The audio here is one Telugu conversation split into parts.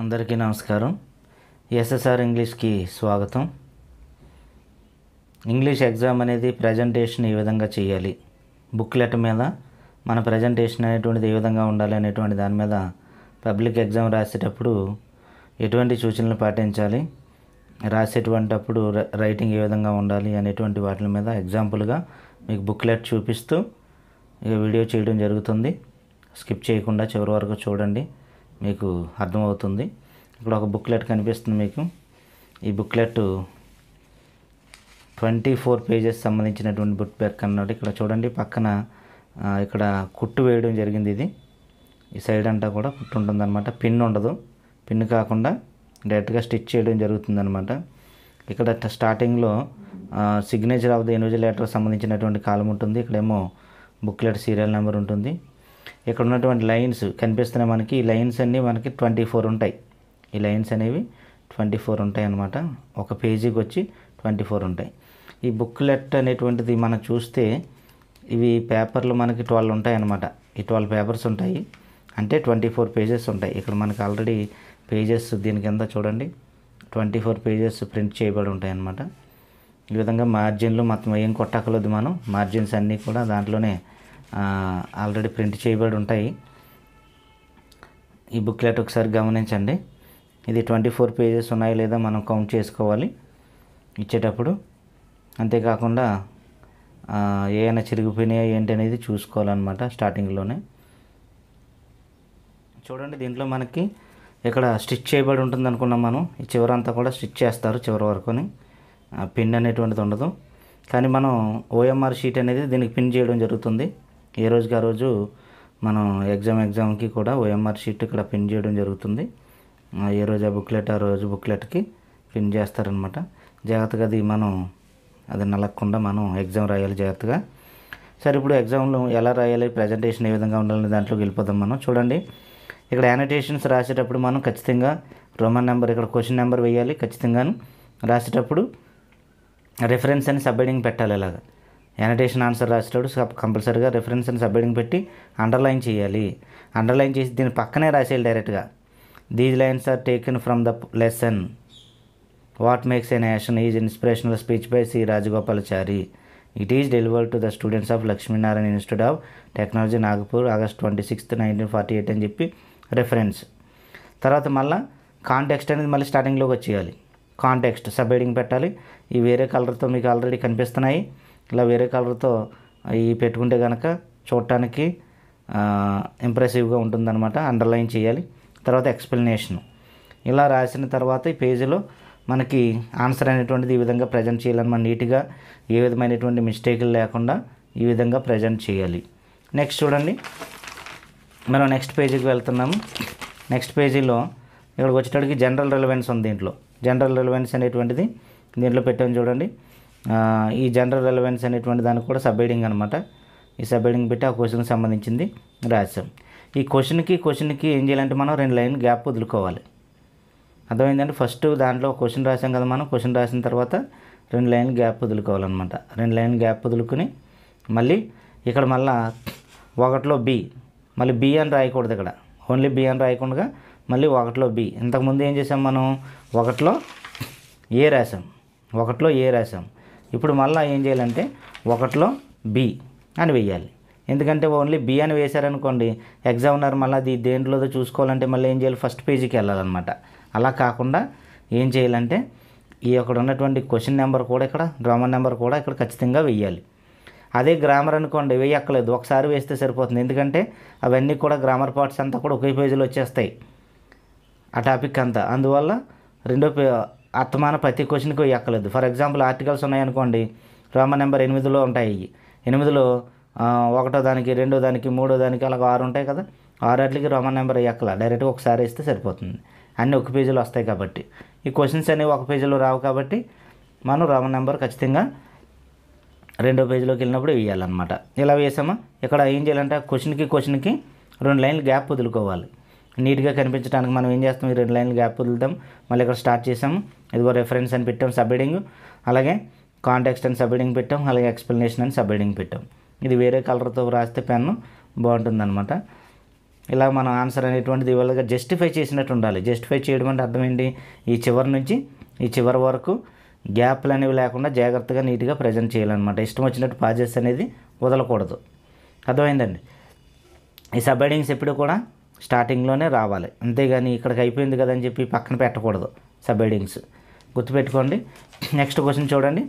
అందరికీ నమస్కారం ఎస్ఎస్ఆర్ ఇంగ్లీష్కి స్వాగతం ఇంగ్లీష్ ఎగ్జామ్ అనేది ప్రజెంటేషన్ ఈ విధంగా చేయాలి బుక్లెట్ మీద మన ప్రజెంటేషన్ అనేటువంటిది ఏ విధంగా ఉండాలి అనేటువంటి దాని మీద పబ్లిక్ ఎగ్జామ్ రాసేటప్పుడు ఎటువంటి సూచనలు పాటించాలి అప్పుడు రైటింగ్ ఏ విధంగా ఉండాలి అనేటువంటి వాటి మీద ఎగ్జాంపుల్గా మీకు బుక్లెట్ చూపిస్తూ ఇక వీడియో చేయడం జరుగుతుంది స్కిప్ చేయకుండా చివరి వరకు చూడండి మీకు అర్థమవుతుంది ఇక్కడ ఒక బుక్లెట్ కనిపిస్తుంది మీకు ఈ బుక్లెట్ ట్వంటీ ఫోర్ పేజెస్ సంబంధించినటువంటి బుక్ బ్యాక్ అన్నమాట ఇక్కడ చూడండి పక్కన ఇక్కడ కుట్టు వేయడం జరిగింది ఇది ఈ సైడ్ అంతా కూడా కుట్టు ఉంటుంది అనమాట పిన్ ఉండదు పిన్ కాకుండా డైరెక్ట్గా స్టిచ్ చేయడం జరుగుతుంది అనమాట ఇక్కడ స్టార్టింగ్లో సిగ్నేచర్ ఆఫ్ ద ఇన్విజిలేటర్ సంబంధించినటువంటి కాలం ఉంటుంది ఇక్కడేమో బుక్లెట్ సీరియల్ నెంబర్ ఉంటుంది ఇక్కడ ఉన్నటువంటి లైన్స్ కనిపిస్తున్నాయి మనకి ఈ లైన్స్ అన్నీ మనకి ట్వంటీ ఫోర్ ఉంటాయి ఈ లైన్స్ అనేవి ట్వంటీ ఫోర్ ఉంటాయి అన్నమాట ఒక పేజీకి వచ్చి ట్వంటీ ఫోర్ ఉంటాయి ఈ బుక్లెట్ అనేటువంటిది మనం చూస్తే ఇవి పేపర్లు మనకి ట్వెల్వ్ ఉంటాయి అన్నమాట ఈ ట్వెల్వ్ పేపర్స్ ఉంటాయి అంటే ట్వంటీ ఫోర్ పేజెస్ ఉంటాయి ఇక్కడ మనకి ఆల్రెడీ పేజెస్ దీని కింద చూడండి ట్వంటీ ఫోర్ పేజెస్ ప్రింట్ చేయబడి ఉంటాయి అన్నమాట ఈ విధంగా మార్జిన్లు మొత్తం ఏం కొట్టకలేదు మనం మార్జిన్స్ అన్నీ కూడా దాంట్లోనే ఆల్రెడీ ప్రింట్ చేయబడి ఉంటాయి ఈ బుక్లెట్ ఒకసారి గమనించండి ఇది ట్వంటీ ఫోర్ పేజెస్ ఉన్నాయి లేదా మనం కౌంట్ చేసుకోవాలి ఇచ్చేటప్పుడు అంతేకాకుండా ఏమైనా చిరిగిపోయినాయా ఏంటి అనేది చూసుకోవాలన్నమాట స్టార్టింగ్లోనే చూడండి దీంట్లో మనకి ఇక్కడ స్టిచ్ చేయబడి ఉంటుంది అనుకున్నాం మనం ఈ చివరంతా కూడా స్టిచ్ చేస్తారు చివరి వరకుని పిన్ అనేటువంటిది ఉండదు కానీ మనం ఓఎంఆర్ షీట్ అనేది దీనికి పిన్ చేయడం జరుగుతుంది ఏ రోజుకి ఆ రోజు మనం ఎగ్జామ్ ఎగ్జామ్కి కూడా ఓఎంఆర్ షీట్ ఇక్కడ పిన్ చేయడం జరుగుతుంది ఏ రోజు ఆ బుక్లెట్ ఆ రోజు బుక్లెట్కి పిన్ చేస్తారనమాట జాగ్రత్తగా అది మనం అది నలగకుండా మనం ఎగ్జామ్ రాయాలి జాగ్రత్తగా సరే ఇప్పుడు ఎగ్జామ్లో ఎలా రాయాలి ప్రజెంటేషన్ ఏ విధంగా ఉండాలని దాంట్లోకి వెళ్ళిపోదాం మనం చూడండి ఇక్కడ యానిటేషన్స్ రాసేటప్పుడు మనం ఖచ్చితంగా రోమన్ నెంబర్ ఇక్కడ క్వశ్చన్ నెంబర్ వేయాలి ఖచ్చితంగాను రాసేటప్పుడు రెఫరెన్స్ అని సబ్హెడింగ్ పెట్టాలి ఇలాగా ఎనటేషన్ ఆన్సర్ రాసేటప్పుడు కంపల్సరీగా రిఫరెన్స్ అని సబ్హెడింగ్ పెట్టి అండర్లైన్ చేయాలి అండర్లైన్ చేసి దీని పక్కనే రాసేయాలి డైరెక్ట్గా these lines are taken from the lesson what makes a nation is inspirational speech by C Rajagopalachari it is delivered to the students of Lakshminarayan Institute of Technology Nagpur August twenty sixth nineteen forty eight అని చెప్పి రిఫరెన్స్ తర్వాత మళ్ళీ కాంటెక్స్ట్ అనేది మళ్ళీ స్టార్టింగ్లోకి వచ్చేయాలి కాంటెక్స్ట్ సబ్ హెడింగ్ పెట్టాలి ఈ వేరే కలర్తో మీకు ఆల్రెడీ కనిపిస్తున్నాయి ఇలా వేరే కలర్తో ఈ పెట్టుకుంటే కనుక చూడటానికి ఇంప్రెసివ్గా ఉంటుందన్నమాట అండర్లైన్ చేయాలి తర్వాత ఎక్స్ప్లెనేషన్ ఇలా రాసిన తర్వాత ఈ పేజీలో మనకి ఆన్సర్ అనేటువంటిది ఈ విధంగా ప్రజెంట్ చేయాలని మనం నీట్గా ఏ విధమైనటువంటి మిస్టేకులు లేకుండా ఈ విధంగా ప్రజెంట్ చేయాలి నెక్స్ట్ చూడండి మనం నెక్స్ట్ పేజీకి వెళ్తున్నాము నెక్స్ట్ పేజీలో ఇక్కడికి వచ్చేటప్పటికి జనరల్ రిలవెన్స్ ఉంది దీంట్లో జనరల్ రిలవెన్స్ అనేటువంటిది దీంట్లో పెట్టాము చూడండి ఈ జనరల్ రెలవెన్స్ అనేటువంటి దానికి కూడా సబ్ హెడింగ్ అనమాట ఈ సబ్ హెడింగ్ పెట్టి ఆ క్వశ్చన్కి సంబంధించింది రాశాం ఈ క్వశ్చన్కి క్వశ్చన్కి ఏం చేయాలంటే మనం రెండు లైన్ గ్యాప్ వదులుకోవాలి అర్థమైందంటే ఫస్ట్ దాంట్లో క్వశ్చన్ రాసాం కదా మనం క్వశ్చన్ రాసిన తర్వాత రెండు లైన్ గ్యాప్ వదులుకోవాలన్నమాట రెండు లైన్ గ్యాప్ వదులుకుని మళ్ళీ ఇక్కడ మళ్ళా ఒకటిలో బి మళ్ళీ బి అని రాయకూడదు ఇక్కడ ఓన్లీ బి అని రాయకుండా మళ్ళీ ఒకటిలో బి ఇంతకుముందు ఏం చేసాం మనం ఒకటిలో ఏ రాసాం ఒకటిలో ఏ రాసాం ఇప్పుడు మళ్ళీ ఏం చేయాలంటే ఒకటిలో బి అని వెయ్యాలి ఎందుకంటే ఓన్లీ బి అని వేశారనుకోండి ఎగ్జామినర్ మళ్ళీ అది దేంట్లో చూసుకోవాలంటే మళ్ళీ ఏం చేయాలి ఫస్ట్ పేజీకి వెళ్ళాలన్నమాట అలా కాకుండా ఏం చేయాలంటే ఈ అక్కడ ఉన్నటువంటి క్వశ్చన్ నెంబర్ కూడా ఇక్కడ గ్రామర్ నెంబర్ కూడా ఇక్కడ ఖచ్చితంగా వెయ్యాలి అదే గ్రామర్ అనుకోండి వేయక్కలేదు ఒకసారి వేస్తే సరిపోతుంది ఎందుకంటే అవన్నీ కూడా గ్రామర్ పార్ట్స్ అంతా కూడా ఒకే పేజీలో వచ్చేస్తాయి ఆ టాపిక్ అంతా అందువల్ల రెండో అత్తమాన ప్రతి క్వశ్చన్కి ఎక్కలేదు ఫర్ ఎగ్జాంపుల్ ఆర్టికల్స్ ఉన్నాయనుకోండి రోమన్ నెంబర్ ఎనిమిదిలో ఉంటాయి ఎనిమిదిలో ఒకటో దానికి రెండో దానికి మూడో దానికి అలాగ ఆరు ఉంటాయి కదా అట్లకి రోమన్ నెంబర్ ఎక్కల డైరెక్ట్గా ఒకసారి ఇస్తే సరిపోతుంది అన్నీ ఒక పేజీలో వస్తాయి కాబట్టి ఈ క్వశ్చన్స్ అనేవి ఒక పేజీలో రావు కాబట్టి మనం రోమన్ నెంబర్ ఖచ్చితంగా రెండో పేజీలోకి వెళ్ళినప్పుడు వేయాలన్నమాట ఇలా వేసామా ఇక్కడ ఏం చేయాలంటే క్వశ్చన్కి క్వశ్చన్కి రెండు లైన్లు గ్యాప్ వదులుకోవాలి నీట్గా కనిపించడానికి మనం ఏం చేస్తాం ఈ రెండు లైన్లు గ్యాప్ వదులుతాం మళ్ళీ ఇక్కడ స్టార్ట్ చేసాము ఇదిగో రెఫరెన్స్ అని పెట్టాం సబ్హెడింగ్ అలాగే కాంటాక్స్ట్ అని సబ్హెడింగ్ పెట్టాం అలాగే ఎక్స్ప్లెనేషన్ అని సబ్హెడింగ్ పెట్టాం ఇది వేరే కలర్తో రాస్తే పెన్ను బాగుంటుందన్నమాట ఇలా మనం ఆన్సర్ అనేటువంటిది ఇవాళగా జస్టిఫై చేసినట్టు ఉండాలి జస్టిఫై చేయడం అంటే అర్థం ఏంటి ఈ చివరి నుంచి ఈ చివరి వరకు గ్యాప్లు అనేవి లేకుండా జాగ్రత్తగా నీట్గా ప్రజెంట్ చేయాలన్నమాట ఇష్టం వచ్చినట్టు పాజెస్ అనేది వదలకూడదు అర్థమైందండి ఈ సబ్హెడింగ్స్ ఎప్పుడు కూడా స్టార్టింగ్లోనే రావాలి అంతేగాని ఇక్కడికి అయిపోయింది కదని చెప్పి పక్కన పెట్టకూడదు సబ్హెడింగ్స్ గుర్తుపెట్టుకోండి నెక్స్ట్ క్వశ్చన్ చూడండి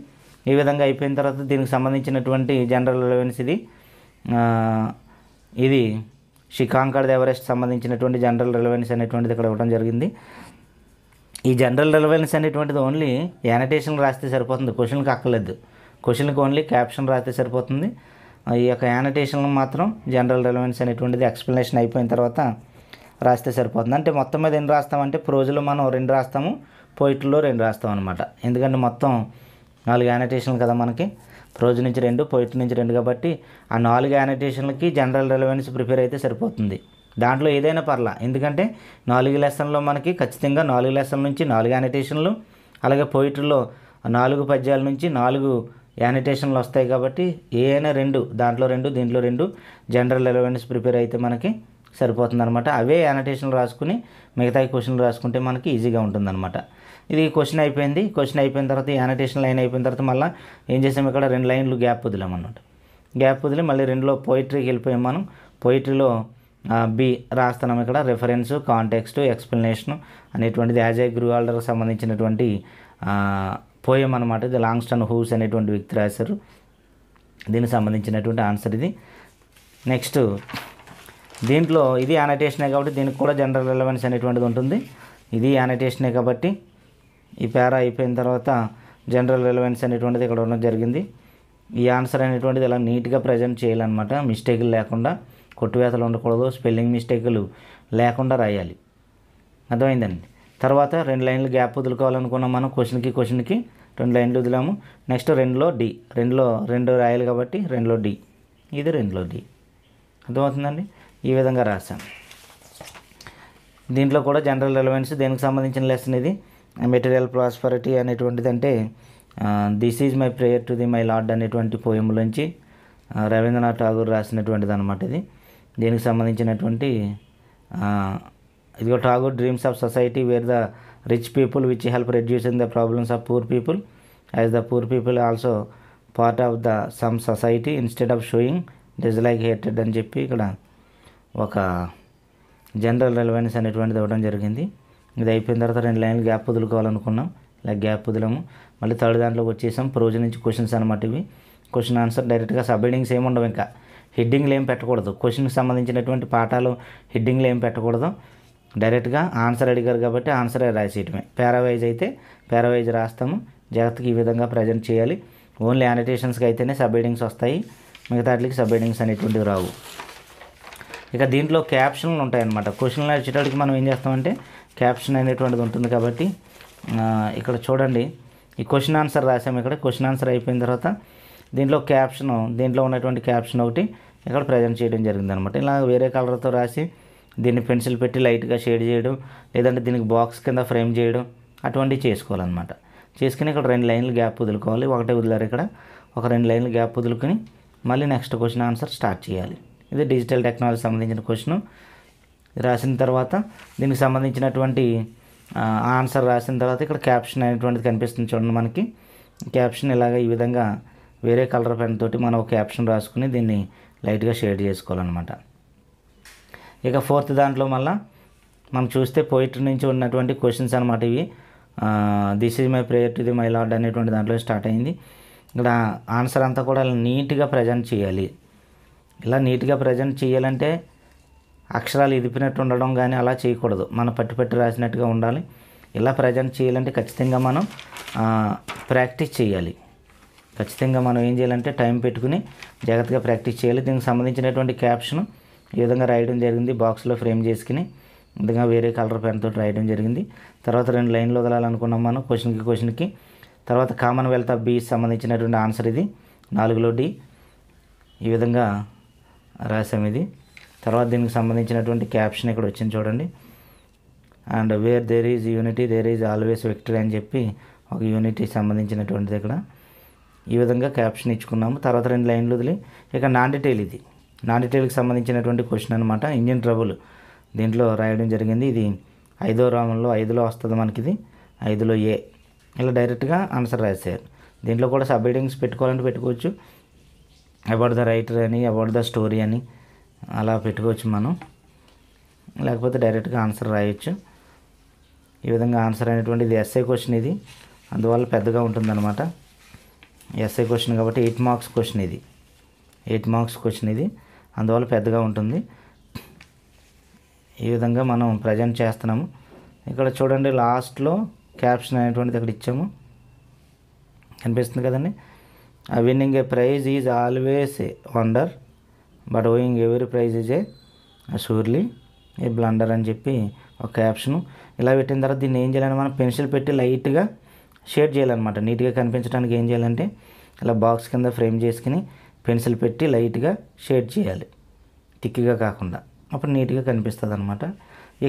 ఈ విధంగా అయిపోయిన తర్వాత దీనికి సంబంధించినటువంటి జనరల్ రిలవెన్స్ ఇది ఇది షికాంకర్ ఎవరెస్ట్ సంబంధించినటువంటి జనరల్ రిలవెన్స్ అనేటువంటిది ఇక్కడ ఇవ్వడం జరిగింది ఈ జనరల్ రిలవెన్స్ అనేటువంటిది ఓన్లీ యానిటేషన్ రాస్తే సరిపోతుంది క్వశ్చన్కి అక్కర్లేదు క్వశ్చన్కి ఓన్లీ క్యాప్షన్ రాస్తే సరిపోతుంది ఈ యొక్క యానిటేషన్ మాత్రం జనరల్ రిలవెన్స్ అనేటువంటిది ఎక్స్ప్లెనేషన్ అయిపోయిన తర్వాత రాస్తే సరిపోతుంది అంటే మొత్తం మీద ఎన్ని రాస్తామంటే ప్రోజులు మనం రెండు రాస్తాము పోయిట్లో రెండు రాస్తాం అనమాట ఎందుకంటే మొత్తం నాలుగు యానిటేషన్లు కదా మనకి రోజు నుంచి రెండు పోయిట్ నుంచి రెండు కాబట్టి ఆ నాలుగు యానిటేషన్లకి జనరల్ రిలవెన్స్ ప్రిపేర్ అయితే సరిపోతుంది దాంట్లో ఏదైనా పర్లా ఎందుకంటే నాలుగు లెసన్లో మనకి ఖచ్చితంగా నాలుగు లెసన్ నుంచి నాలుగు యానిటేషన్లు అలాగే పోయిటరీలో నాలుగు పద్యాల నుంచి నాలుగు యానిటేషన్లు వస్తాయి కాబట్టి ఏదైనా రెండు దాంట్లో రెండు దీంట్లో రెండు జనరల్ రిలవెన్స్ ప్రిపేర్ అయితే మనకి సరిపోతుంది అనమాట అవే యానిటేషన్లు రాసుకుని మిగతా క్వశ్చన్లు రాసుకుంటే మనకి ఈజీగా ఉంటుందన్నమాట ఇది క్వశ్చన్ అయిపోయింది క్వశ్చన్ అయిపోయిన తర్వాత ఈ యానిటేషన్ లైన్ అయిపోయిన తర్వాత మళ్ళీ ఏం చేసాము ఇక్కడ రెండు లైన్లు గ్యాప్ వదిలేమన్నమాట గ్యాప్ వదిలి మళ్ళీ రెండులో పోయిటరీకి వెళ్ళిపోయాం మనం పోయిటరీలో బి రాస్తున్నాం ఇక్కడ రెఫరెన్సు కాంటెక్స్ట్ ఎక్స్ప్లెనేషను అనేటువంటిది యాజ్ ఏ గ్రూవాల్డర్కి సంబంధించినటువంటి పోయం అనమాట ఇది లాంగ్స్టన్ హూస్ అనేటువంటి వ్యక్తి రాశారు దీనికి సంబంధించినటువంటి ఆన్సర్ ఇది నెక్స్ట్ దీంట్లో ఇది యానటేషనే కాబట్టి దీనికి కూడా జనరల్ రిలవెన్స్ అనేటువంటిది ఉంటుంది ఇది యానటేషనే కాబట్టి ఈ పేరా అయిపోయిన తర్వాత జనరల్ రిలవెన్స్ అనేటువంటిది ఇక్కడ ఉండడం జరిగింది ఈ ఆన్సర్ అనేటువంటిది ఇలా నీట్గా ప్రజెంట్ చేయాలన్నమాట మిస్టేకులు లేకుండా కొట్టువేతలు ఉండకూడదు స్పెల్లింగ్ మిస్టేకులు లేకుండా రాయాలి అర్థమైందండి తర్వాత రెండు లైన్లు గ్యాప్ వదులుకోవాలనుకున్నాం మనం క్వశ్చన్కి క్వశ్చన్కి రెండు లైన్లు వదిలాము నెక్స్ట్ రెండులో డి రెండులో రెండు రాయాలి కాబట్టి రెండులో డి ఇది రెండులో డి అర్థమవుతుందండి ఈ విధంగా రాశాను దీంట్లో కూడా జనరల్ రిలవెన్స్ దేనికి సంబంధించిన లెసన్ ఇది మెటీరియల్ ప్రాస్పరిటీ అనేటువంటిది అంటే this is my prayer to the my lord అనేటువంటి పోయములోంచి రవీంద్రనాథ్ ఠాగూర్ రాసినటువంటిది అనమాట ఇది దీనికి సంబంధించినటువంటి ఇదిగో Tagore dreams of society where the rich people which help in the problems of poor people as the poor people also part of the some society instead of showing dislike hated అని చెప్పి ఇక్కడ ఒక జనరల్ రిలవెన్స్ అనేటువంటిది ఇవ్వడం జరిగింది ఇది అయిపోయిన తర్వాత రెండు లైన్లు గ్యాప్ వదులుకోవాలనుకున్నాం ఇలా గ్యాప్ వదిలాము మళ్ళీ థర్డ్ దాంట్లోకి వచ్చేసాం ప్రోజ్ నుంచి క్వశ్చన్స్ అనమాట ఇవి క్వశ్చన్ ఆన్సర్ డైరెక్ట్గా సబ్ హెడ్డింగ్స్ ఏమి ఉండవు ఇంకా హెడ్డింగ్లు ఏం పెట్టకూడదు క్వశ్చన్కి సంబంధించినటువంటి పాఠాలు హెడ్డింగ్లు ఏం పెట్టకూడదు డైరెక్ట్గా ఆన్సర్ అడిగారు కాబట్టి ఆన్సర్ రాసేయటమే పారావైజ్ అయితే పారావైజ్ రాస్తాము జాగ్రత్తగా ఈ విధంగా ప్రజెంట్ చేయాలి ఓన్లీ యానిటేషన్స్కి అయితేనే సబ్ హెడ్డింగ్స్ వస్తాయి మిగతా వాటికి సబ్ హెడ్డింగ్స్ అనేటువంటివి రావు ఇక దీంట్లో క్యాప్షన్లు ఉంటాయన్నమాట క్వశ్చన్లు వచ్చేటప్పటికి మనం ఏం చేస్తామంటే క్యాప్షన్ అనేటువంటిది ఉంటుంది కాబట్టి ఇక్కడ చూడండి ఈ క్వశ్చన్ ఆన్సర్ రాసాము ఇక్కడ క్వశ్చన్ ఆన్సర్ అయిపోయిన తర్వాత దీంట్లో క్యాప్షన్ దీంట్లో ఉన్నటువంటి క్యాప్షన్ ఒకటి ఇక్కడ ప్రజెంట్ చేయడం జరిగింది అనమాట ఇలా వేరే కలర్తో రాసి దీన్ని పెన్సిల్ పెట్టి లైట్గా షేడ్ చేయడం లేదంటే దీనికి బాక్స్ కింద ఫ్రేమ్ చేయడం అటువంటివి చేసుకోవాలన్నమాట చేసుకుని ఇక్కడ రెండు లైన్లు గ్యాప్ వదులుకోవాలి ఒకటే వదిలారు ఇక్కడ ఒక రెండు లైన్లు గ్యాప్ వదులుకొని మళ్ళీ నెక్స్ట్ క్వశ్చన్ ఆన్సర్ స్టార్ట్ చేయాలి ఇది డిజిటల్ టెక్నాలజీ సంబంధించిన క్వశ్చన్ రాసిన తర్వాత దీనికి సంబంధించినటువంటి ఆన్సర్ రాసిన తర్వాత ఇక్కడ క్యాప్షన్ అనేటువంటిది కనిపిస్తుంది చూడండి మనకి క్యాప్షన్ ఇలాగ ఈ విధంగా వేరే కలర్ పెన్ తోటి మనం ఒక క్యాప్షన్ రాసుకుని దీన్ని లైట్గా షేడ్ చేసుకోవాలన్నమాట ఇక ఫోర్త్ దాంట్లో మళ్ళా మనం చూస్తే పోయిటరీ నుంచి ఉన్నటువంటి క్వశ్చన్స్ అనమాట ఇవి this is my prayer to the my lord అనేటువంటి దాంట్లో స్టార్ట్ అయింది ఇక్కడ ఆన్సర్ అంతా కూడా నీట్గా ప్రజెంట్ చేయాలి ఇలా నీట్గా ప్రజెంట్ చేయాలంటే అక్షరాలు ఇదిపినట్టు ఉండడం కానీ అలా చేయకూడదు మనం పట్టు పట్టు రాసినట్టుగా ఉండాలి ఇలా ప్రజెంట్ చేయాలంటే ఖచ్చితంగా మనం ప్రాక్టీస్ చేయాలి ఖచ్చితంగా మనం ఏం చేయాలంటే టైం పెట్టుకుని జాగ్రత్తగా ప్రాక్టీస్ చేయాలి దీనికి సంబంధించినటువంటి క్యాప్షన్ ఈ విధంగా రాయడం జరిగింది బాక్స్లో ఫ్రేమ్ చేసుకుని విధంగా వేరే కలర్ పెన్తో రాయడం జరిగింది తర్వాత రెండు లైన్లు వదలాలనుకున్నాం మనం క్వశ్చన్కి క్వశ్చన్కి తర్వాత కామన్వెల్త్ ఆఫ్ బీ సంబంధించినటువంటి ఆన్సర్ ఇది నాలుగులో డి ఈ విధంగా రాసాం ఇది తర్వాత దీనికి సంబంధించినటువంటి క్యాప్షన్ ఇక్కడ వచ్చింది చూడండి and where there is unity there is always victory అని చెప్పి ఒక యూనిటీ సంబంధించినటువంటిది ఇక్కడ ఈ విధంగా క్యాప్షన్ ఇచ్చుకున్నాము తర్వాత రెండు లైన్లు వదిలి ఇక నాన్ డీటెయిల్ ఇది నాన్ డీటెయిల్కి సంబంధించినటువంటి క్వశ్చన్ అనమాట ఇంజన్ ట్రబుల్ దీంట్లో రాయడం జరిగింది ఇది ఐదో రామంలో ఐదులో వస్తుంది మనకి ఇది ఐదులో ఏ ఇలా డైరెక్ట్గా ఆన్సర్ రాశారు దీంట్లో కూడా సబ్ హెడింగ్స్ పెట్టుకోవాలంటే పెట్టుకోవచ్చు అబౌట్ ద రైటర్ అని అబౌట్ ద స్టోరీ అని అలా పెట్టుకోవచ్చు మనం లేకపోతే డైరెక్ట్గా ఆన్సర్ రాయొచ్చు ఈ విధంగా ఆన్సర్ ఇది ఎస్ఏ క్వశ్చన్ ఇది అందువల్ల పెద్దగా ఉంటుందన్నమాట ఎస్ఐ క్వశ్చన్ కాబట్టి ఎయిట్ మార్క్స్ క్వశ్చన్ ఇది ఎయిట్ మార్క్స్ క్వశ్చన్ ఇది అందువల్ల పెద్దగా ఉంటుంది ఈ విధంగా మనం ప్రజెంట్ చేస్తున్నాము ఇక్కడ చూడండి లాస్ట్లో క్యాప్షన్ అనేటువంటిది ఇక్కడ ఇచ్చాము కనిపిస్తుంది కదండి winning a prize is always wonder but owing every prize is a surely a blunder అని చెప్పి ఒక క్యాప్షను ఇలా పెట్టిన తర్వాత దీన్ని ఏం చేయాలని మనం పెన్సిల్ పెట్టి లైట్గా షేడ్ చేయాలన్నమాట నీట్గా కనిపించడానికి ఏం చేయాలంటే ఇలా బాక్స్ కింద ఫ్రేమ్ చేసుకుని పెన్సిల్ పెట్టి లైట్గా షేడ్ చేయాలి టిక్కిగా కాకుండా అప్పుడు నీట్గా కనిపిస్తుంది అనమాట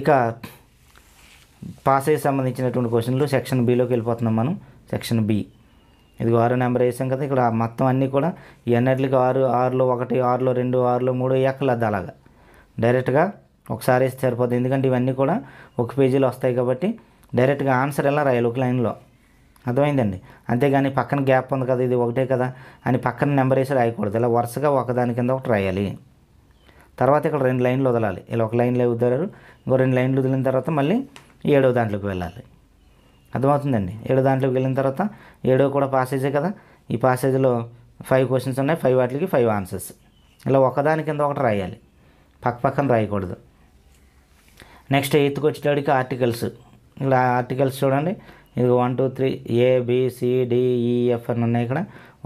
ఇక పాస్ అయ్యి సంబంధించినటువంటి క్వశ్చన్లు సెక్షన్ బిలోకి వెళ్ళిపోతున్నాం మనం సెక్షన్ బి ఇదిగో ఆరో నెంబర్ వేసాం కదా ఇక్కడ మొత్తం అన్నీ కూడా ఎన్నట్లకి ఆరు ఆరులో ఒకటి ఆరులో రెండు ఆరులో మూడు ఎక్కలేదు అలాగా డైరెక్ట్గా ఒకసారి వేస్తే సరిపోతుంది ఎందుకంటే ఇవన్నీ కూడా ఒక పేజీలో వస్తాయి కాబట్టి డైరెక్ట్గా ఆన్సర్ ఎలా రాయాలి ఒక లైన్లో అర్థమైందండి అంతేగాని పక్కన గ్యాప్ ఉంది కదా ఇది ఒకటే కదా అని పక్కన నెంబర్ వేసి రాయకూడదు ఇలా వరుసగా ఒకదాని కింద ఒకటి రాయాలి తర్వాత ఇక్కడ రెండు లైన్లు వదలాలి ఇలా ఒక లైన్లో వదిలారు ఇంకో రెండు లైన్లు వదిలిన తర్వాత మళ్ళీ ఏడవ దాంట్లోకి వెళ్ళాలి అర్థమవుతుందండి ఏడో దాంట్లోకి వెళ్ళిన తర్వాత ఏడో కూడా పాసేజే కదా ఈ పాసేజ్లో ఫైవ్ క్వశ్చన్స్ ఉన్నాయి ఫైవ్ వాటికి ఫైవ్ ఆన్సర్స్ ఇలా ఒకదాని కింద ఒకటి రాయాలి పక్క పక్కన రాయకూడదు నెక్స్ట్ ఎయిత్కి వచ్చేటడికి ఆర్టికల్స్ ఇలా ఆర్టికల్స్ చూడండి ఇది వన్ టూ త్రీ ఏబిసిడిఈఎఫ్ అని ఉన్నాయి ఇక్కడ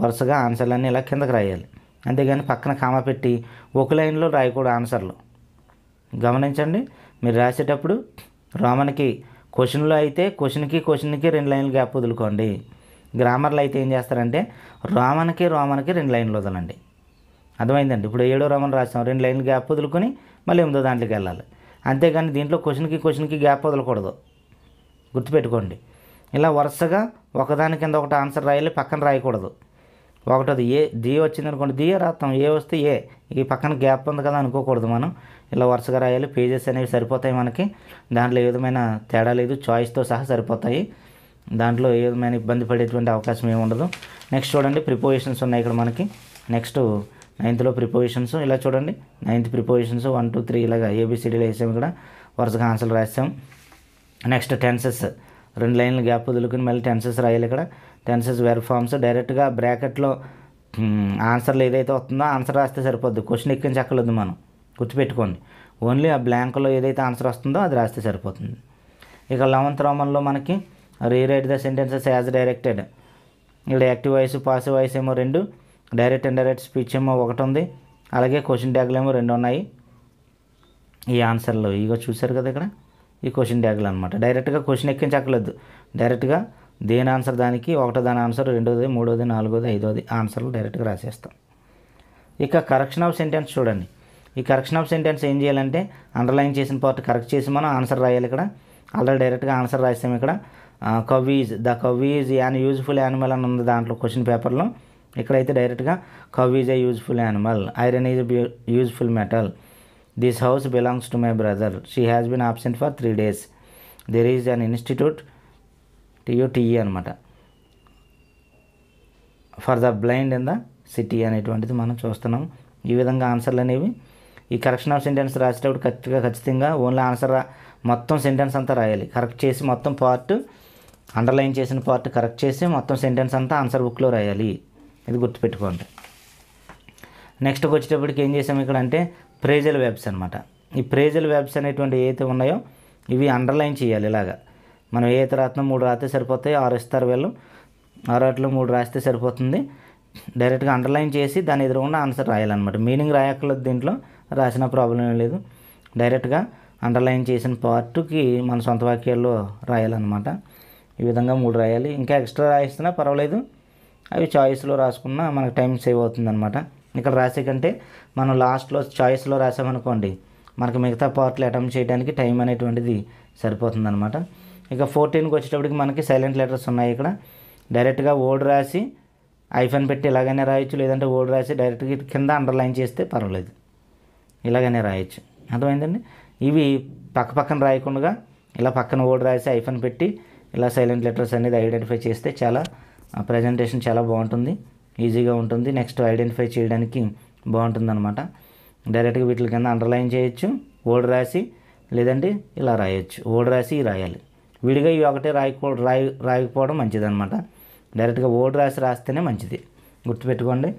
వరుసగా ఆన్సర్లన్నీ ఇలా కిందకి రాయాలి అంతేగాని పక్కన కామా పెట్టి ఒక లైన్లో రాయకూడదు ఆన్సర్లు గమనించండి మీరు రాసేటప్పుడు రోమన్కి క్వశ్చన్లో అయితే క్వశ్చన్కి క్వశ్చన్కి రెండు లైన్లు గ్యాప్ వదులుకోండి గ్రామర్లో అయితే ఏం చేస్తారంటే రోమన్కి రోమన్కి రెండు లైన్లు వదలండి అర్థమైందండి ఇప్పుడు ఏడో రోమన్ రాసాం రెండు లైన్లు గ్యాప్ వదులుకొని మళ్ళీ ఎనిమిదో దాంట్లోకి వెళ్ళాలి అంతేగాని దీంట్లో క్వశ్చన్కి క్వశ్చన్కి గ్యాప్ వదలకూడదు గుర్తుపెట్టుకోండి ఇలా వరుసగా ఒకదాని కింద ఒకటి ఆన్సర్ రాయాలి పక్కన రాయకూడదు ఒకటి అది ఏ ది వచ్చింది అనుకోండి దియే రాస్తాం ఏ వస్తే ఏ ఈ పక్కన గ్యాప్ ఉంది కదా అనుకోకూడదు మనం ఇలా వరుసగా రాయాలి పేజెస్ అనేవి సరిపోతాయి మనకి దాంట్లో ఏ విధమైన తేడా లేదు చాయిస్తో సహా సరిపోతాయి దాంట్లో ఏ విధమైన ఇబ్బంది పడేటువంటి అవకాశం ఏమి ఉండదు నెక్స్ట్ చూడండి ప్రిపోజిషన్స్ ఉన్నాయి ఇక్కడ మనకి నెక్స్ట్ నైన్త్లో ప్రిపోజిషన్స్ ఇలా చూడండి ninth prepositions one two three ఇలాగా ఏబిసిడీలో వేసాము ఇక్కడ వరుసగా ఆన్సర్లు రాసాం నెక్స్ట్ టెన్సెస్ రెండు లైన్లు గ్యాప్ వదులుకుని మళ్ళీ టెన్సెస్ రాయాలి ఇక్కడ టెన్సెస్ వెర్ ఫామ్స్ డైరెక్ట్గా బ్రాకెట్లో ఆన్సర్లు ఏదైతే వస్తుందో ఆన్సర్ రాస్తే సరిపోద్ది క్వశ్చన్ ఎక్కించక్కర్లేదు మనం గుర్తుపెట్టుకోండి ఓన్లీ ఆ బ్లాంక్లో ఏదైతే ఆన్సర్ వస్తుందో అది రాస్తే సరిపోతుంది ఇక లెవెంత్ రోమన్లో మనకి rewrite the sentences as directed ఇక్కడ యాక్టివ్ వాయిస్ పాసివ్ వాయిస్ ఏమో రెండు డైరెక్ట్ ఇండైరెక్ట్ స్పీచ్ ఏమో ఒకటి ఉంది అలాగే క్వశ్చన్ ట్యాగ్లు ఏమో రెండు ఉన్నాయి ఈ ఆన్సర్లు ఇగో చూశారు కదా ఇక్కడ ఈ క్వశ్చన్ ట్యాగ్లు అనమాట డైరెక్ట్గా క్వశ్చన్ ఎక్కించక్కలేదు డైరెక్ట్గా దేని ఆన్సర్ దానికి ఒకటో దాని ఆన్సర్ రెండోది మూడోది నాలుగోది ఐదోది ఆన్సర్లు డైరెక్ట్గా రాసేస్తాం ఇక కరెక్షన్ ఆఫ్ సెంటెన్స్ చూడండి ఈ కరెక్షన్ ఆఫ్ సెంటెన్స్ ఏం చేయాలంటే అండర్లైన్ చేసిన పార్ట్ కరెక్ట్ చేసి మనం ఆన్సర్ రాయాలి ఇక్కడ ఆల్రెడీ డైరెక్ట్గా ఆన్సర్ రాసాం ఇక్కడ cow is the cow is an useful animal అని ఉంది దాంట్లో క్వశ్చన్ పేపర్లో ఇక్కడైతే డైరెక్ట్గా cow is a useful animal iron is useful metal this house belongs to my brother she has been absent for three days there is an institute T U T E అనమాట for the blind in the city అనేటువంటిది మనం చూస్తున్నాం ఈ విధంగా ఆన్సర్లు అనేవి ఈ కరెక్షన్ ఆఫ్ సెంటెన్స్ రాసేటప్పుడు ఖచ్చితంగా ఖచ్చితంగా ఓన్లీ ఆన్సర్ మొత్తం సెంటెన్స్ అంతా రాయాలి కరెక్ట్ చేసి మొత్తం పార్ట్ అండర్లైన్ చేసిన పార్ట్ కరెక్ట్ చేసి మొత్తం సెంటెన్స్ అంతా ఆన్సర్ బుక్లో రాయాలి ఇది గుర్తుపెట్టుకోండి నెక్స్ట్కి వచ్చేటప్పటికి ఏం చేసాము ఇక్కడ అంటే ప్రేజల్ వెబ్స్ అనమాట ఈ ప్రేజల్ వెబ్స్ అనేటువంటి ఏవైతే ఉన్నాయో ఇవి అండర్లైన్ చేయాలి ఇలాగా మనం ఏ తర్వాత మూడు రాస్తే సరిపోతాయి ఆరు ఇస్తారు వీళ్ళు ఆరు అట్లో మూడు రాస్తే సరిపోతుంది డైరెక్ట్గా అండర్లైన్ చేసి దాని ఎదురుగుండా ఆన్సర్ రాయాలన్నమాట మీనింగ్ రాయక్కర్లేదు దీంట్లో రాసిన ప్రాబ్లం లేదు డైరెక్ట్గా అండర్లైన్ చేసిన పార్ట్కి మన సొంత వాక్యాల్లో రాయాలన్నమాట ఈ విధంగా మూడు రాయాలి ఇంకా ఎక్స్ట్రా రాయిస్తున్నా పర్వాలేదు అవి చాయిస్లో రాసుకున్నా మనకు టైం సేవ్ అవుతుంది అనమాట ఇక్కడ రాసే కంటే మనం లాస్ట్లో చాయిస్లో రాసామనుకోండి మనకు మిగతా పార్ట్లు అటెంప్ట్ చేయడానికి టైం అనేటువంటిది సరిపోతుంది అనమాట ఇక ఫోర్టీన్కి వచ్చేటప్పటికి మనకి సైలెంట్ లెటర్స్ ఉన్నాయి ఇక్కడ డైరెక్ట్గా ఓల్డ్ రాసి ఐఫన్ పెట్టి ఇలాగనే రాయొచ్చు లేదంటే ఓల్డ్ రాసి డైరెక్ట్గా కింద అండర్లైన్ చేస్తే పర్వాలేదు ఇలాగనే రాయొచ్చు అర్థమైందండి ఇవి పక్క పక్కన రాయకుండా ఇలా పక్కన ఓల్డ్ రాసి ఐఫన్ పెట్టి ఇలా సైలెంట్ లెటర్స్ అనేది ఐడెంటిఫై చేస్తే చాలా ప్రజెంటేషన్ చాలా బాగుంటుంది ఈజీగా ఉంటుంది నెక్స్ట్ ఐడెంటిఫై చేయడానికి బాగుంటుంది అనమాట డైరెక్ట్గా వీటి కింద అండర్లైన్ చేయొచ్చు ఓల్డ్ రాసి లేదంటే ఇలా రాయొచ్చు ఓల్డ్ రాసి రాయాలి విడిగా ఇవి ఒకటే రాయకూ రాయి రాయకపోవడం మంచిదన్నమాట డైరెక్ట్గా ఓటు రాసి రాస్తేనే మంచిది గుర్తుపెట్టుకోండి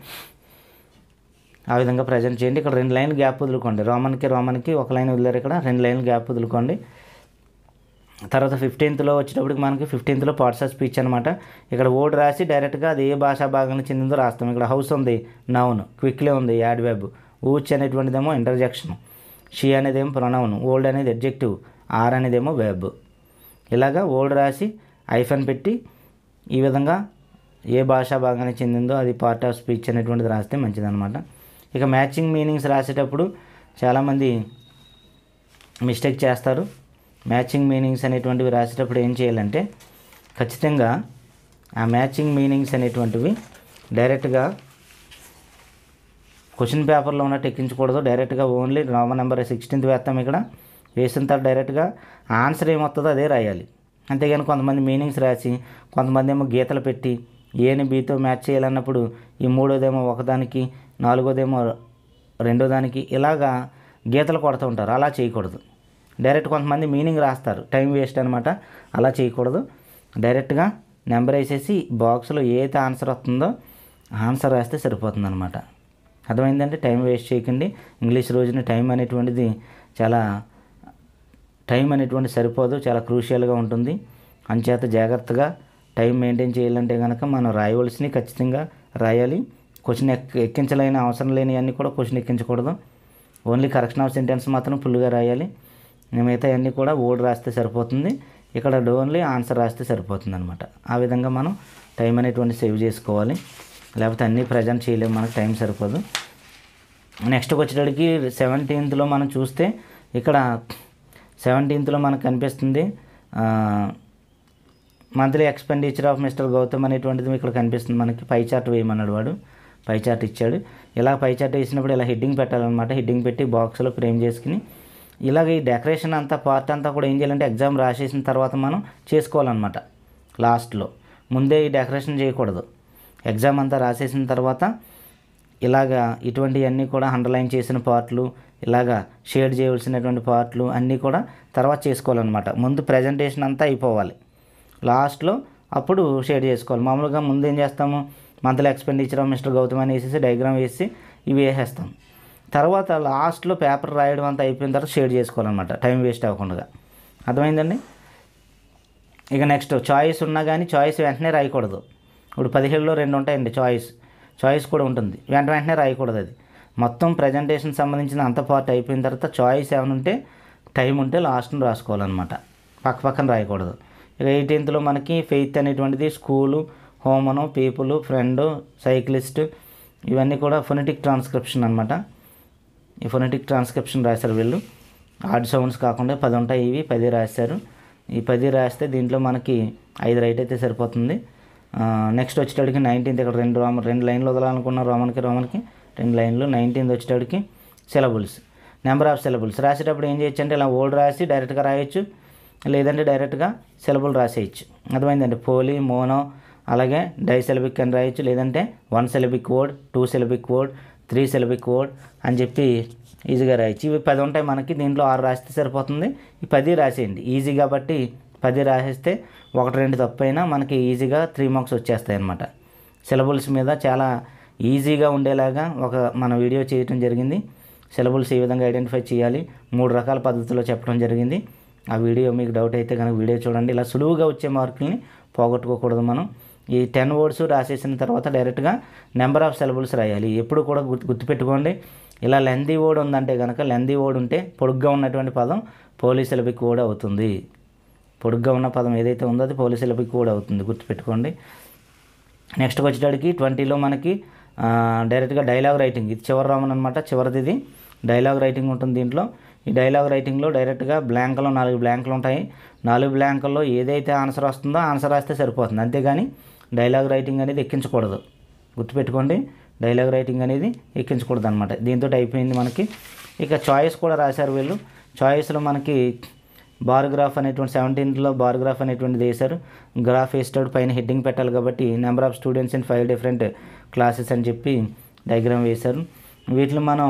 ఆ విధంగా ప్రజెంట్ చేయండి ఇక్కడ రెండు లైన్లు గ్యాప్ వదులుకోండి రోమన్కి రోమన్కి ఒక లైన్ వదిలేరు ఇక్కడ రెండు లైన్లు గ్యాప్ వదులుకోండి తర్వాత ఫిఫ్టీన్త్లో వచ్చేటప్పటికి మనకి ఫిఫ్టీన్త్లో పార్ట్స్ ఆఫ్ స్పీచ్ అనమాట ఇక్కడ ఓడ్ రాసి డైరెక్ట్గా అది ఏ భాషా భాగానికి చెందిందో రాస్తాం ఇక్కడ హౌస్ ఉంది నౌన్ క్విక్లీ ఉంది యాడ్ వెబ్ ఊచ్ అనేటువంటిదేమో ఇంటర్జెక్షన్ షీ అనేదేమో ప్రొనౌన్ ఓల్డ్ అనేది అడ్జెక్టివ్ ఆర్ అనేదేమో వెబ్ ఇలాగా ఓల్డ్ రాసి ఐఫన్ పెట్టి ఈ విధంగా ఏ భాషా భాగానికి చెందిందో అది పార్ట్ ఆఫ్ స్పీచ్ అనేటువంటిది రాస్తే మంచిదన్నమాట ఇక మ్యాచింగ్ మీనింగ్స్ రాసేటప్పుడు చాలామంది మిస్టేక్ చేస్తారు మ్యాచింగ్ మీనింగ్స్ అనేటువంటివి రాసేటప్పుడు ఏం చేయాలంటే ఖచ్చితంగా ఆ మ్యాచింగ్ మీనింగ్స్ అనేటువంటివి డైరెక్ట్గా క్వశ్చన్ పేపర్లో ఉన్నట్టు ఎక్కించకూడదు డైరెక్ట్గా ఓన్లీ రోమన్ నెంబర్ సిక్స్టీన్త్ వేస్తాం ఇక్కడ వేసిన తర్వాత డైరెక్ట్గా ఆన్సర్ ఏమవుతుందో అదే రాయాలి అంతేగాని కొంతమంది మీనింగ్స్ రాసి కొంతమంది ఏమో గీతలు పెట్టి ఏని బీతో మ్యాచ్ చేయాలన్నప్పుడు ఈ మూడోదేమో ఒకదానికి నాలుగోదేమో రెండో దానికి ఇలాగా గీతలు కొడుతూ ఉంటారు అలా చేయకూడదు డైరెక్ట్ కొంతమంది మీనింగ్ రాస్తారు టైం వేస్ట్ అనమాట అలా చేయకూడదు డైరెక్ట్గా నెంబర్ వేసేసి బాక్స్లో ఏదైతే ఆన్సర్ వస్తుందో ఆన్సర్ రాస్తే సరిపోతుంది అనమాట అర్థమైందంటే టైం వేస్ట్ చేయకండి ఇంగ్లీష్ రోజున టైం అనేటువంటిది చాలా టైం అనేటువంటి సరిపోదు చాలా క్రూషియల్గా ఉంటుంది అంచేత జాగ్రత్తగా టైం మెయింటైన్ చేయాలంటే కనుక మనం రాయవలసినవి ఖచ్చితంగా రాయాలి క్వశ్చన్ ఎక్కించలేని అవసరం లేని అన్నీ కూడా క్వశ్చన్ ఎక్కించకూడదు ఓన్లీ కరెక్షన్ ఆఫ్ సెంటెన్స్ మాత్రం ఫుల్గా రాయాలి మిగతా అన్నీ కూడా ఓడ్ రాస్తే సరిపోతుంది ఇక్కడ ఓన్లీ ఆన్సర్ రాస్తే సరిపోతుంది అనమాట ఆ విధంగా మనం టైం అనేటువంటి సేవ్ చేసుకోవాలి లేకపోతే అన్నీ ప్రజెంట్ చేయలేము మనకు టైం సరిపోదు నెక్స్ట్కి వచ్చేటడికి సెవెంటీన్త్లో మనం చూస్తే ఇక్కడ సెవెంటీన్త్లో మనకు కనిపిస్తుంది monthly expenditure of mister Gautam అనేటువంటిది ఇక్కడ కనిపిస్తుంది మనకి పై చార్ట్ వేయమన్నాడు వాడు పై చార్ట్ ఇచ్చాడు ఇలా పై చార్ట్ వేసినప్పుడు ఇలా హెడ్డింగ్ పెట్టాలన్నమాట హెడ్డింగ్ పెట్టి బాక్స్లో ఫ్రేమ్ చేసుకుని ఇలాగ ఈ డెకరేషన్ అంతా పార్ట్ అంతా కూడా ఏం చేయాలంటే ఎగ్జామ్ రాసేసిన తర్వాత మనం చేసుకోవాలన్నమాట లాస్ట్లో ముందే ఈ డెకరేషన్ చేయకూడదు ఎగ్జామ్ అంతా రాసేసిన తర్వాత ఇలాగా ఇటువంటివన్నీ కూడా అండర్లైన్ చేసిన పార్ట్లు ఇలాగా షేడ్ చేయవలసినటువంటి పార్ట్లు అన్నీ కూడా తర్వాత చేసుకోవాలన్నమాట ముందు ప్రజెంటేషన్ అంతా అయిపోవాలి లాస్ట్లో అప్పుడు షేడ్ చేసుకోవాలి మామూలుగా ముందు ఏం చేస్తాము మంత్లీ ఎక్స్పెండిచర్ మిస్టర్ గౌతమ్ అని వేసేసి డయాగ్రామ్ వేసి ఇవి వేసేస్తాం తర్వాత లాస్ట్లో పేపర్ రాయడం అంతా అయిపోయిన తర్వాత షేడ్ చేసుకోవాలన్నమాట టైం వేస్ట్ అవ్వకుండా అర్థమైందండి ఇక నెక్స్ట్ చాయిస్ ఉన్నా కానీ చాయిస్ వెంటనే రాయకూడదు ఇప్పుడు పదిహేడులో రెండు ఉంటాయండి చాయిస్ చాయిస్ కూడా ఉంటుంది వెంట వెంటనే రాయకూడదు అది మొత్తం ప్రజెంటేషన్ సంబంధించిన అంత పార్ట్ అయిపోయిన తర్వాత చాయిస్ ఏమైనా ఉంటే టైం ఉంటే లాస్ట్ను రాసుకోవాలన్నమాట పక్క పక్కన రాయకూడదు ఇక ఎయిటీన్త్లో మనకి ఫెయిత్ అనేటువంటిది స్కూలు హోమను పీపుల్ ఫ్రెండ్ సైక్లిస్ట్ ఇవన్నీ కూడా ఫొనెటిక్ ట్రాన్స్క్రిప్షన్ అనమాట ఈ ఫొనెటిక్ ట్రాన్స్క్రిప్షన్ రాశారు వీళ్ళు ఆడ్ సౌండ్స్ కాకుండా పది ఉంటాయి ఇవి పది రాశారు ఈ పది రాస్తే దీంట్లో మనకి ఐదు రైట్ అయితే సరిపోతుంది నెక్స్ట్ వచ్చేటడికి నైన్టీన్త్ ఇక్కడ రెండు రోమ రెండు లైన్లు వదలాలనుకున్న రోమన్కి రోమన్కి టెన్ లైన్లు నైన్టీన్త్ వచ్చేటప్పటికి సిలబుల్స్ నెంబర్ ఆఫ్ సిలబుల్స్ రాసేటప్పుడు ఏం చేయొచ్చు అంటే ఇలా ఓల్డ్ రాసి డైరెక్ట్గా రాయొచ్చు లేదంటే డైరెక్ట్గా సిలబుల్ రాసేయచ్చు అర్థమైందండి పోలి మోనో అలాగే డై సెలబిక్ అని రాయొచ్చు లేదంటే one syllabic word two syllabic word three syllabic word అని చెప్పి ఈజీగా రాయొచ్చు ఇవి పది ఉంటాయి మనకి దీంట్లో ఆరు రాస్తే సరిపోతుంది ఈ పది రాసేయండి ఈజీ కాబట్టి పది రాసేస్తే ఒకటి రెండు తప్పైనా మనకి ఈజీగా త్రీ మార్క్స్ వచ్చేస్తాయి అన్నమాట సిలబుల్స్ మీద చాలా ఈజీగా ఉండేలాగా ఒక మన వీడియో చేయటం జరిగింది సిలబుల్స్ ఈ విధంగా ఐడెంటిఫై చేయాలి మూడు రకాల పద్ధతిలో చెప్పడం జరిగింది ఆ వీడియో మీకు డౌట్ అయితే కనుక వీడియో చూడండి ఇలా సులువుగా వచ్చే మార్కుల్ని పోగొట్టుకోకూడదు మనం ఈ టెన్ వర్డ్స్ రాసేసిన తర్వాత డైరెక్ట్గా నెంబర్ ఆఫ్ సిలబుల్స్ రాయాలి ఎప్పుడు కూడా గుర్తు గుర్తుపెట్టుకోండి ఇలా లెందీ వర్డ్ ఉందంటే కనుక లెందీ వర్డ్ ఉంటే పొడుగ్గా ఉన్నటువంటి పదం పోలీస్ సిలబిక్ కూడా అవుతుంది పొడుగ్గా ఉన్న పదం ఏదైతే ఉందో అది పోలీస్ సిలబిక్ కూడా అవుతుంది గుర్తుపెట్టుకోండి నెక్స్ట్ వచ్చేటప్పటికి ట్వంటీలో మనకి డైరెక్ట్గా డైలాగ్ రైటింగ్ ఇది చివరి రామన్ అనమాట చివరిది ఇది డైలాగ్ రైటింగ్ ఉంటుంది దీంట్లో ఈ డైలాగ్ రైటింగ్లో డైరెక్ట్గా బ్లాంకులో నాలుగు బ్లాంకులు ఉంటాయి నాలుగు బ్లాంకుల్లో ఏదైతే ఆన్సర్ వస్తుందో ఆన్సర్ రాస్తే సరిపోతుంది అంతేగాని డైలాగ్ రైటింగ్ అనేది ఎక్కించకూడదు గుర్తుపెట్టుకోండి డైలాగ్ రైటింగ్ అనేది ఎక్కించకూడదు అనమాట దీంతో అయిపోయింది మనకి ఇక చాయిస్ కూడా రాశారు వీళ్ళు చాయిస్లో మనకి బార్ గ్రాఫ్ అనేటువంటి సెవెంటీన్త్లో బార్ గ్రాఫ్ అనేటువంటిది వేశారు గ్రాఫ్ వేసేటప్పుడు పైన హెడ్డింగ్ పెట్టాలి కాబట్టి number of students in five different classes అని చెప్పి డయాగ్రామ్ వేశారు వీటిలో మనం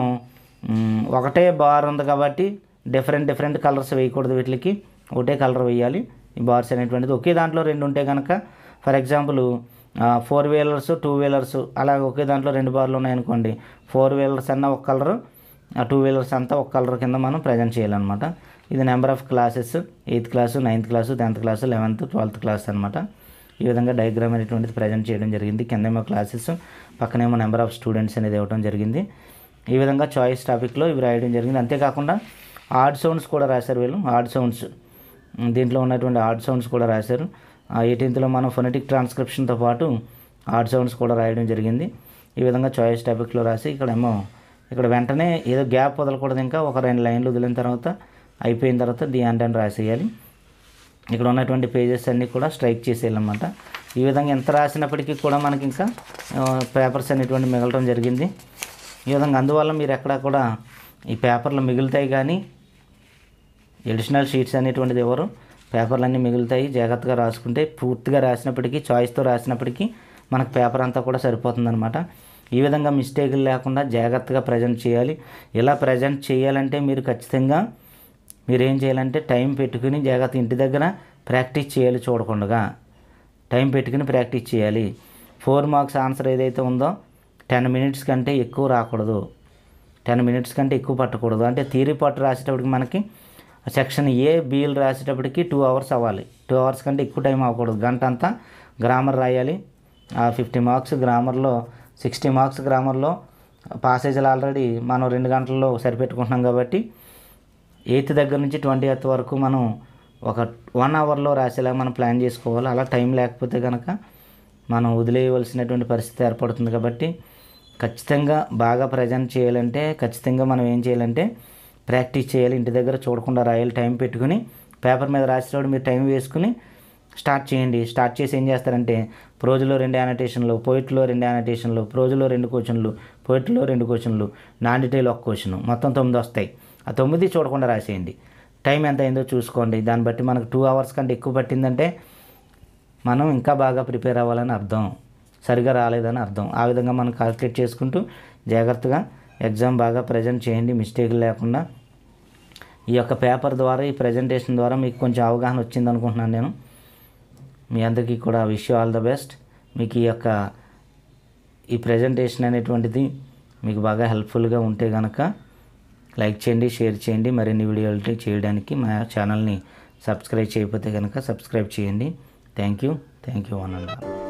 ఒకటే బార్ ఉంది కాబట్టి డిఫరెంట్ డిఫరెంట్ కలర్స్ వేయకూడదు వీటికి ఒకటే కలర్ వేయాలి ఈ బార్స్ అనేటువంటిది ఒకే దాంట్లో రెండు ఉంటే కనుక for example four wheelers two wheelers అలాగే ఒకే దాంట్లో రెండు బార్లు ఉన్నాయనుకోండి ఫోర్ వీలర్స్ అన్న ఒక కలరు ఆ టూ వీలర్స్ అంతా ఒక కలర్ కింద మనం ప్రజెంట్ చేయాలన్నమాట ఇది number of classes eighth class ninth class tenth class eleventh twelfth class అనమాట ఈ విధంగా డయాగ్రామ్ అనేటువంటిది ప్రజెంట్ చేయడం జరిగింది కిందేమో క్లాసెస్ పక్కనేమో నెంబర్ ఆఫ్ స్టూడెంట్స్ అనేది ఇవ్వడం జరిగింది ఈ విధంగా చాయిస్ టాపిక్లో ఇవి రాయడం జరిగింది అంతేకాకుండా ఆడ్ సౌండ్స్ కూడా రాశారు వీళ్ళు ఆడ్ సౌండ్స్ దీంట్లో ఉన్నటువంటి ఆడ్ సౌండ్స్ కూడా రాశారు ఎయిటీన్త్లో మనం ఫొనెటిక్ ట్రాన్స్క్రిప్షన్తో పాటు ఆడ్ సౌండ్స్ కూడా రాయడం జరిగింది ఈ విధంగా చాయిస్ టాపిక్లో రాసి ఇక్కడేమో ఇక్కడ వెంటనే ఏదో గ్యాప్ వదలకూడదు ఇంకా ఒక రెండు లైన్లు వదిలిన తర్వాత అయిపోయిన తర్వాత ది అండ్ అని రాసేయాలి ఇక్కడ ఉన్నటువంటి పేజెస్ అన్నీ కూడా స్ట్రైక్ చేసేయాలన్నమాట ఈ విధంగా ఎంత రాసినప్పటికీ కూడా మనకి ఇంకా పేపర్స్ అనేటువంటి మిగలడం జరిగింది ఈ విధంగా అందువల్ల మీరు ఎక్కడ కూడా ఈ పేపర్లు మిగులుతాయి కానీ ఎడిషనల్ షీట్స్ అనేటువంటిది ఎవరు పేపర్లన్నీ మిగులుతాయి జాగ్రత్తగా రాసుకుంటే పూర్తిగా రాసినప్పటికీ చాయిస్తో రాసినప్పటికీ మనకు పేపర్ అంతా కూడా అనమాట ఈ విధంగా మిస్టేకులు లేకుండా జాగ్రత్తగా ప్రజెంట్ చేయాలి ఇలా ప్రజెంట్ చేయాలంటే మీరు ఖచ్చితంగా మీరేం చేయాలంటే టైం పెట్టుకుని జాగ్రత్త ఇంటి దగ్గర ప్రాక్టీస్ చేయాలి చూడకుండా టైం పెట్టుకుని ప్రాక్టీస్ చేయాలి ఫోర్ మార్క్స్ ఆన్సర్ ఏదైతే ఉందో టెన్ మినిట్స్ కంటే ఎక్కువ రాకూడదు టెన్ మినిట్స్ కంటే ఎక్కువ పట్టకూడదు అంటే థీరీ పాటు రాసేటప్పటికి మనకి సెక్షన్ ఏ బీలు రాసేటప్పటికి టూ అవర్స్ అవ్వాలి టూ అవర్స్ కంటే ఎక్కువ టైం అవ్వకూడదు గంట అంతా గ్రామర్ రాయాలి ఫిఫ్టీ మార్క్స్ గ్రామర్లో సిక్స్టీ మార్క్స్ గ్రామర్లో పాసేజీలు ఆల్రెడీ మనం రెండు గంటల్లో సరిపెట్టుకుంటున్నాం కాబట్టి ఎయిత్ దగ్గర నుంచి ట్వంటీ ఎయిత్ వరకు మనం ఒక వన్ అవర్లో రాసేలాగా మనం ప్లాన్ చేసుకోవాలి అలా టైం లేకపోతే కనుక మనం వదిలేయవలసినటువంటి పరిస్థితి ఏర్పడుతుంది కాబట్టి ఖచ్చితంగా బాగా ప్రజెంట్ చేయాలంటే ఖచ్చితంగా మనం ఏం చేయాలంటే ప్రాక్టీస్ చేయాలి ఇంటి దగ్గర చూడకుండా రాయాలి టైం పెట్టుకుని పేపర్ మీద రాసేటప్పుడు మీరు టైం వేసుకుని స్టార్ట్ చేయండి స్టార్ట్ చేసి ఏం చేస్తారంటే ప్రోజులో రెండు యానటేషన్లు పోయిట్లో రెండు యానటేషన్లు ప్రోజులో రెండు క్వశ్చన్లు పోయిట్లో రెండు క్వశ్చన్లు నాన్ డీటెయిల్ ఒక క్వశ్చన్ మొత్తం తొమ్మిది వస్తాయి ఆ తొమ్మిది చూడకుండా రాసేయండి టైం ఎంత అయిందో చూసుకోండి దాన్ని బట్టి మనకు టూ అవర్స్ కంటే ఎక్కువ పట్టిందంటే మనం ఇంకా బాగా ప్రిపేర్ అవ్వాలని అర్థం సరిగా రాలేదని అర్థం ఆ విధంగా మనం కాల్కులేట్ చేసుకుంటూ జాగ్రత్తగా ఎగ్జామ్ బాగా ప్రజెంట్ చేయండి మిస్టేక్లు లేకుండా ఈ యొక్క పేపర్ ద్వారా ఈ ప్రజెంటేషన్ ద్వారా మీకు కొంచెం అవగాహన వచ్చింది అనుకుంటున్నాను నేను మీ అందరికీ కూడా విష్ ఆల్ ద బెస్ట్ మీకు ఈ యొక్క ఈ ప్రజెంటేషన్ అనేటువంటిది మీకు బాగా హెల్ప్ఫుల్గా ఉంటే కనుక లైక్ చేయండి షేర్ చేయండి మరిన్ని వీడియోలు చేయడానికి మా ఛానల్ని సబ్స్క్రైబ్ చేయకపోతే కనుక సబ్స్క్రైబ్ చేయండి thank you thank you one and all